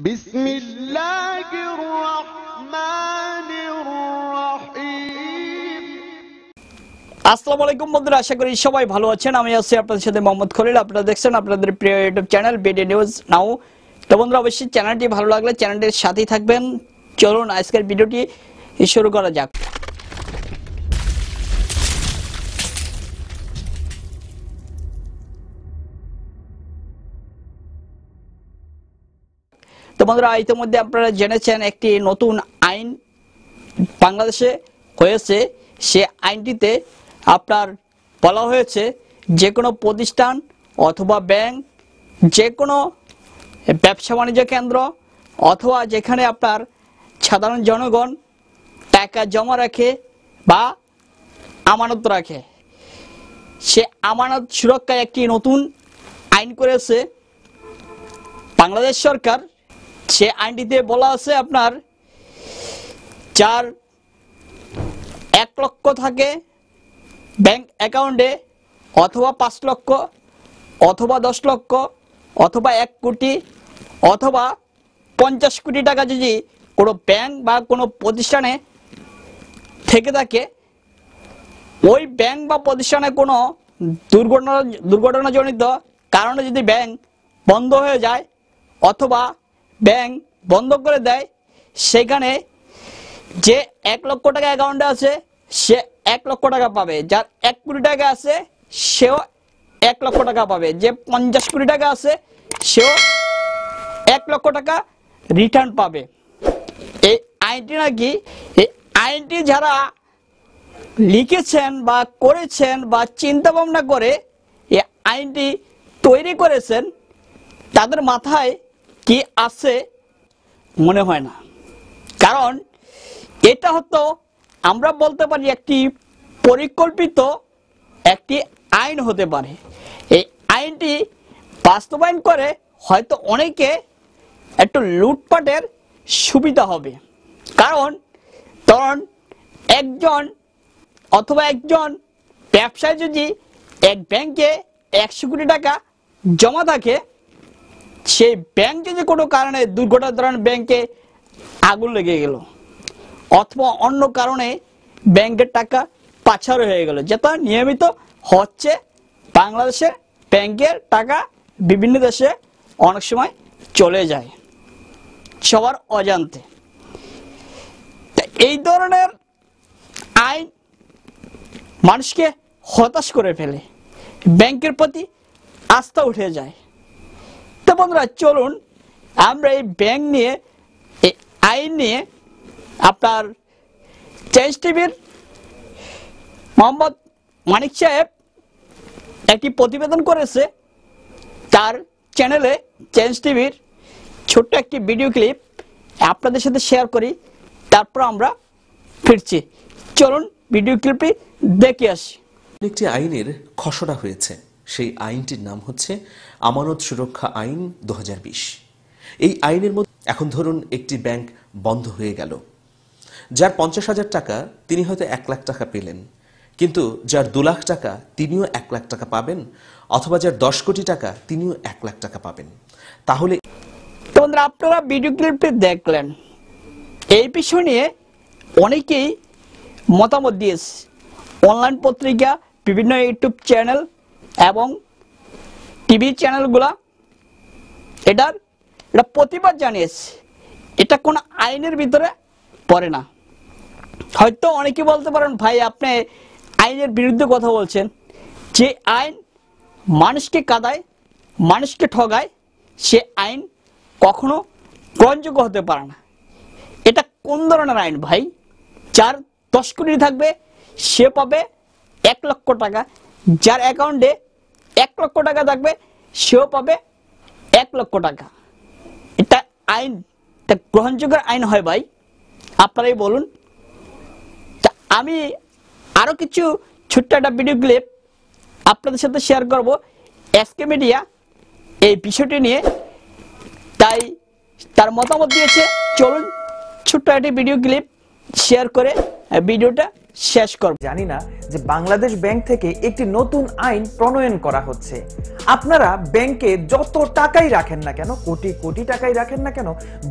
بسم الله الرحمن الرحيم আসসালামু আলাইকুম বন্ধুরা আশা করি সবাই ভালো আছেন আমি আছি আপনাদের সাথে মোহাম্মদ খলিল আপনারা দেখছেন আপনাদের প্রিয় YouTube channel BD news now তো বন্ধুরা অবশ্যই চ্যানেলটি ভালো লাগলে চ্যানেলটির সাথেই থাকবেন চলুন আজকের ভিডিওটি শুরু করা যাক তো বন্ধুরা ইতিমধ্যে আপনারা জেনেছেন একটি নতুন আইন বাংলাদেশে হয়েছে সে আইনটিতে আপনার বলা হয়েছে যে কোনো প্রতিষ্ঠান অথবা ব্যাংক যে কোনো ব্যবসা বাণিজ্য কেন্দ্র অথবা যেখানে আপনার সাধারণ জনগণ টাকা জমা রাখে বা আমানত রাখে সে আমানত সুরক্ষায় একটি নতুন আইন করেছে বাংলাদেশ সরকার সে আইনটিতে বলা আছে আপনার চার এক লক্ষ থাকে ব্যাংক অ্যাকাউন্টে অথবা পাঁচ লক্ষ অথবা দশ লক্ষ অথবা এক কোটি অথবা পঞ্চাশ কোটি টাকা যদি কোনো ব্যাংক বা কোনো প্রতিষ্ঠানে থেকে থাকে ওই ব্যাংক বা প্রতিষ্ঠানে কোনো দুর্ঘটনা দুর্ঘটনাজনিত কারণে যদি ব্যাংক বন্ধ হয়ে যায় অথবা ব্যাংক বন্ধ করে দেয় সেখানে যে এক লক্ষ টাকা অ্যাকাউন্টে আছে সে এক লক্ষ টাকা পাবে যার এক কোটি টাকা আছে সেও এক লক্ষ টাকা পাবে যে পঞ্চাশ কোটি টাকা আছে সেও এক লক্ষ টাকা রিটার্ন পাবে এই আইনটি নাকি এই আইনটি যারা লিখেছেন বা করেছেন বা চিন্তা ভাবনা করে এই আইনটি তৈরি করেছেন তাদের মাথায় কি আছে মনে হয় না কারণ এটা হতো আমরা বলতে পারি একটি পরিকল্পিত একটি আইন হতে পারে এই আইনটি বাস্তবায়ন করে হয়তো অনেকে একটু লুটপাটের সুবিধা হবে কারণ তখন একজন অথবা একজন ব্যবসায় যদি এক ব্যাংকে একশো কোটি টাকা জমা থাকে সেই ব্যাংকে যে কোনো কারণে দুর্ঘটনার ধরান ব্যাংকে আগুন লেগে গেল অথবা অন্য কারণে ব্যাংকের টাকা পাছার হয়ে গেল যেটা নিয়মিত হচ্ছে বাংলাদেশে ব্যাংকের টাকা বিভিন্ন দেশে অনেক সময় চলে যায় সবার অজান্তে এই ধরনের আইন মানুষকে হতাশ করে ফেলে ব্যাংকের প্রতি আস্থা উঠে যায় তো আচ্ছা বন্ধুরা চলুন আমরা এই ব্যাংক নিয়ে এই আইন নিয়ে আপনার চেঞ্জ টিভির মোহাম্মদ মানিক সাহেব একটি প্রতিবেদন করেছে তার চ্যানেলে চেঞ্জ টিভির ছোট্ট একটি ভিডিও ক্লিপ আপনাদের সাথে শেয়ার করি তারপর আমরা ফিরছি চলুন ভিডিও ক্লিপটি দেখে আসি একটি আইনের খসড়া হয়েছে সেই আইনটির নাম হচ্ছে আমানত সুরক্ষা আইন দু এই আইনের মধ্যে এখন ধরুন একটি ব্যাংক বন্ধ হয়ে গেল যার পঞ্চাশ হাজার টাকা তিনি হয়তো এক লাখ টাকা পেলেন কিন্তু যার দু লাখ টাকা তিনিও এক লাখ টাকা পাবেন অথবা যার দশ কোটি টাকা তিনিও এক লাখ টাকা পাবেন তাহলে আপনারা ভিডিও ক্লিপটি দেখলেন এই বিষয় অনেকেই মতামত দিয়েছে অনলাইন পত্রিকা বিভিন্ন ইউটিউব চ্যানেল এবং টিভি চ্যানেলগুলা এটার এটা প্রতিবাদ জানিয়েছে এটা কোন আইনের ভিতরে পড়ে না হয়তো অনেকে বলতে পারেন ভাই আপনি আইনের বিরুদ্ধে কথা বলছেন যে আইন মানুষকে কাদায় মানুষকে ঠগায় সে আইন কখনো গ্রহণযোগ্য হতে পারে না এটা কোন ধরনের আইন ভাই যার দশ কোটি থাকবে সে পাবে এক লক্ষ টাকা যার অ্যাকাউন্টে এক লক্ষ টাকা থাকবে সেও পাবে এক লক্ষ টাকা এটা আইন গ্রহণযোগ্য আইন হয় ভাই আপনারাই বলুন আমি আরও কিছু ছোট্ট একটা ভিডিও ক্লিপ আপনাদের সাথে শেয়ার করব এসকে মিডিয়া এই বিষয়টি নিয়ে তাই তার মতামত দিয়েছে চলুন ছোট্ট একটি ভিডিও ক্লিপ শেয়ার করে ভিডিওটা শেষ করব জানি না যে বাংলাদেশ ব্যাংক থেকে একটি নতুন আইন প্রণয়ন করা হচ্ছে আপনারা ব্যাংকে যত টাকাই রাখেন না কেন কোটি কোটি টাকাই রাখেন না কেন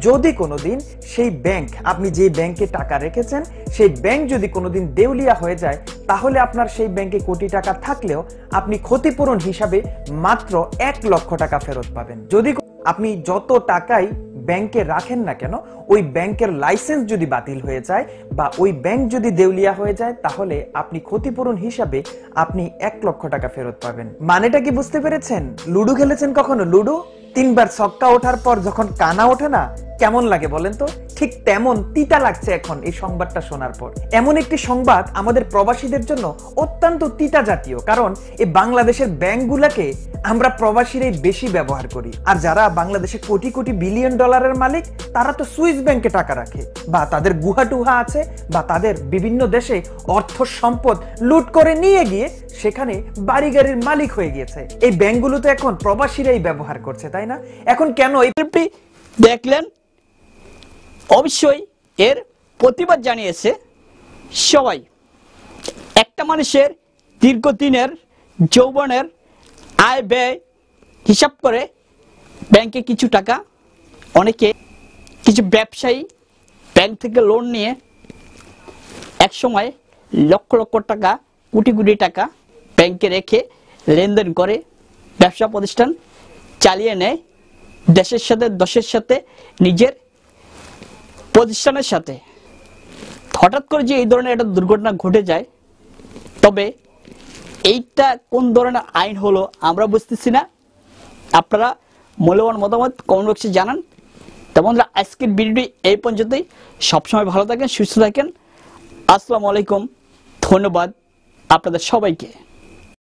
যদি কোনোদিন সেই ব্যাংক আপনি যে ব্যাংকে টাকা রেখেছেন সেই ব্যাংক যদি কোনোদিন দেউলিয়া হয়ে যায় তাহলে আপনার সেই ব্যাংকে কোটি টাকা থাকলেও আপনি ক্ষতিপূরণ হিসাবে মাত্র এক লক্ষ টাকা ফেরত পাবেন যদি আপনি যত টাকাই ব্যাংকে রাখেন না কেন ওই ব্যাংকের লাইসেন্স যদি বাতিল হয়ে যায় বা ওই ব্যাংক যদি দেউলিয়া হয়ে যায় তাহলে আপনি ক্ষতিপূরণ হিসাবে আপনি এক লক্ষ টাকা ফেরত পাবেন মানেটা কি বুঝতে পেরেছেন লুডো খেলেছেন কখনো লুডো তিনবার ছক্কা ওঠার পর যখন কানা ওঠে না কেমন লাগে বলেন তো ঠিক তেমন তিতা লাগছে এখন এই সংবাদটা শোনার পর এমন একটি সংবাদ আমাদের প্রবাসীদের জন্য অত্যন্ত তিতা জাতীয় কারণ এই বাংলাদেশের ব্যাংকগুলোকে আমরা প্রবাসীরাই বেশি ব্যবহার করি আর যারা বাংলাদেশে কোটি কোটি বিলিয়ন ডলারের মালিক তারা তো সুইস ব্যাংকে টাকা রাখে বা তাদের গুহাটুহা আছে বা তাদের বিভিন্ন দেশে অর্থ সম্পদ লুট করে নিয়ে গিয়ে সেখানে বাড়ি গাড়ির মালিক হয়ে গিয়েছে এই ব্যাংকগুলো তো এখন প্রবাসীরাই ব্যবহার করছে তাই না এখন কেন এই দেখলেন অবশ্যই এর প্রতিবাদ জানিয়েছে সবাই একটা মানুষের দীর্ঘদিনের যৌবনের আয় ব্যয় হিসাব করে ব্যাংকে কিছু টাকা অনেকে কিছু ব্যবসায়ী ব্যাংক থেকে লোন নিয়ে এক সময় লক্ষ লক্ষ টাকা কোটি কোটি টাকা ব্যাংকে রেখে লেনদেন করে ব্যবসা প্রতিষ্ঠান চালিয়ে নেয় দেশের সাথে দশের সাথে নিজের প্রতিষ্ঠানের সাথে হঠাৎ করে যে এই ধরনের একটা দুর্ঘটনা ঘটে যায় তবে এইটা কোন ধরনের আইন হলো আমরা বুঝতেছি না আপনারা মূল্যবান মতামত কমেন্ট বক্সে জানান তেমন আজকের ভিডিওটি এই পর্যন্তই সবসময় ভালো থাকেন সুস্থ থাকেন আসসালামু আলাইকুম ধন্যবাদ আপনাদের সবাইকে